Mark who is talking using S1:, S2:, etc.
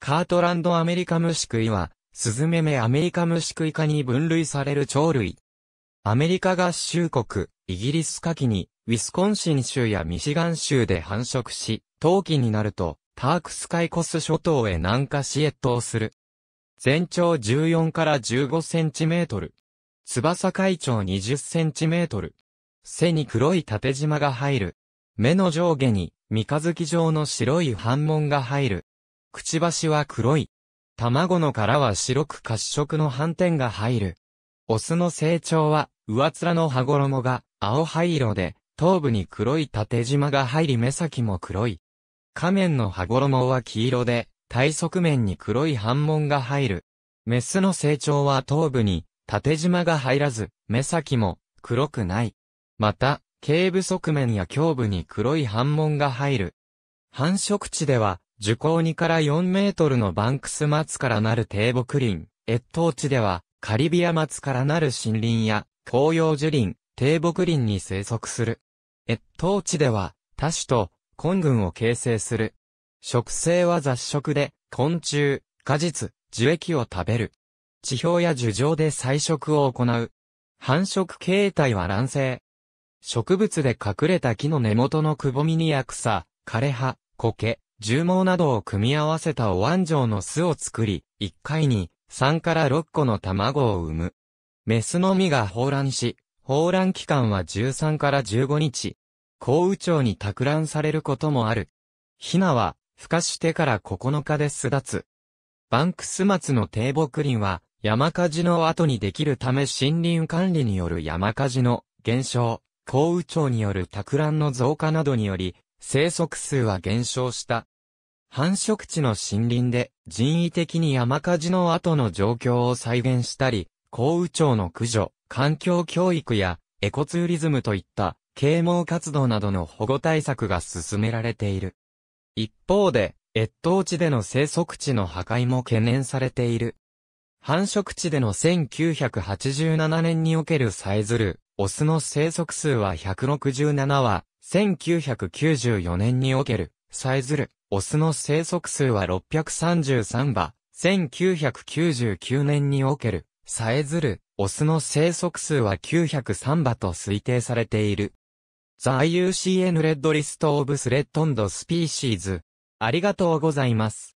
S1: カートランドアメリカムシクイは、スズメメアメリカムシクイ科に分類される鳥類。アメリカ合衆国、イギリス夏季に、ウィスコンシン州やミシガン州で繁殖し、冬季になると、タークスカイコス諸島へ南下し越冬する。全長14から15センチメートル。翼海長20センチメートル。背に黒い縦縞が入る。目の上下に、三日月状の白い斑紋が入る。くちばしは黒い。卵の殻は白く褐色の斑点が入る。オスの成長は、上面の羽衣が青灰色で、頭部に黒い縦縞が入り目先も黒い。仮面の羽衣は黄色で、体側面に黒い斑紋が入る。メスの成長は頭部に縦縞が入らず、目先も黒くない。また、頸部側面や胸部に黒い斑紋が入る。繁殖地では、樹高2から4メートルのバンクス松からなる低木林、越冬地では、カリビア松からなる森林や、紅葉樹林、低木林に生息する。越冬地では、多種と、根群を形成する。植生は雑食で、昆虫、果実、樹液を食べる。地表や樹上で採食を行う。繁殖形態は卵生。植物で隠れた木の根元のくぼみにや草、枯葉、苔、重毛などを組み合わせたお椀状の巣を作り、1回に3から6個の卵を産む。メスのみが放卵し、放卵期間は13から15日。高雨蝶に託卵されることもある。ヒナは、孵化してから9日で巣立つ。バンクス松の低木林は、山火事の後にできるため森林管理による山火事の減少、高雨潮による拓卵の増加などにより、生息数は減少した。繁殖地の森林で人為的に山火事の後の状況を再現したり、降雨町の駆除、環境教育やエコツーリズムといった啓蒙活動などの保護対策が進められている。一方で、越冬地での生息地の破壊も懸念されている。繁殖地での1987年におけるさえずる、オスの生息数は167は、1994年におけるさえずる。オスの生息数は633羽、1999年における、さえずる、オスの生息数は903羽と推定されている。The IUCN Red List of Threatened Species ありがとうございます。